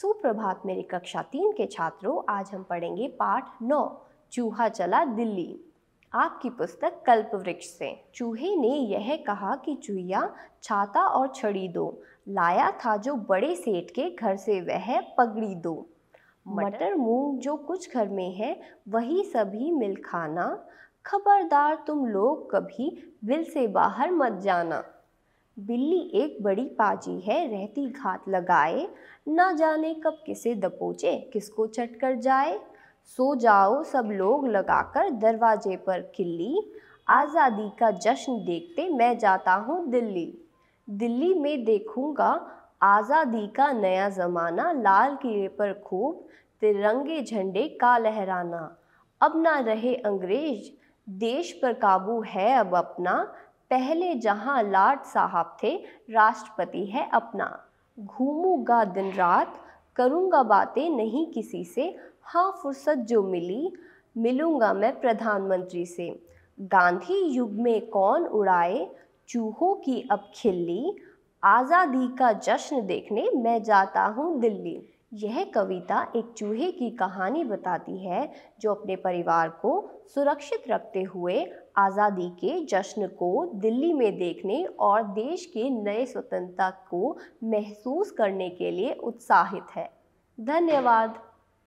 सुप्रभात मेरी कक्षा तीन के छात्रों आज हम पढ़ेंगे पाठ नौ चूहा चला दिल्ली आपकी पुस्तक कल्प वृक्ष से चूहे ने यह कहा कि चूहिया छाता और छड़ी दो लाया था जो बड़े सेठ के घर से वह पगड़ी दो मटर मूंग जो कुछ घर में है वही सभी मिल खाना खबरदार तुम लोग कभी बिल से बाहर मत जाना बिल्ली एक बड़ी पाजी है रहती घात लगाए ना जाने कब किसे दपोचे किसको चट कर जाए सो जाओ सब लोग लगाकर दरवाजे पर किल्ली आज़ादी का जश्न देखते मैं जाता हूँ दिल्ली दिल्ली में देखूँगा आज़ादी का नया ज़माना लाल किले पर खूब तिरंगे झंडे का लहराना अब ना रहे अंग्रेज देश पर काबू है अब अपना पहले जहां लाड साहब थे राष्ट्रपति है अपना घूमूंगा दिन रात करूंगा बातें नहीं किसी से हाँ फुर्सत जो मिली मिलूंगा मैं प्रधानमंत्री से गांधी युग में कौन उड़ाए चूहों की अब खिल्ली आज़ादी का जश्न देखने मैं जाता हूँ दिल्ली यह कविता एक चूहे की कहानी बताती है जो अपने परिवार को सुरक्षित रखते हुए आज़ादी के जश्न को दिल्ली में देखने और देश के नए स्वतंत्रता को महसूस करने के लिए उत्साहित है धन्यवाद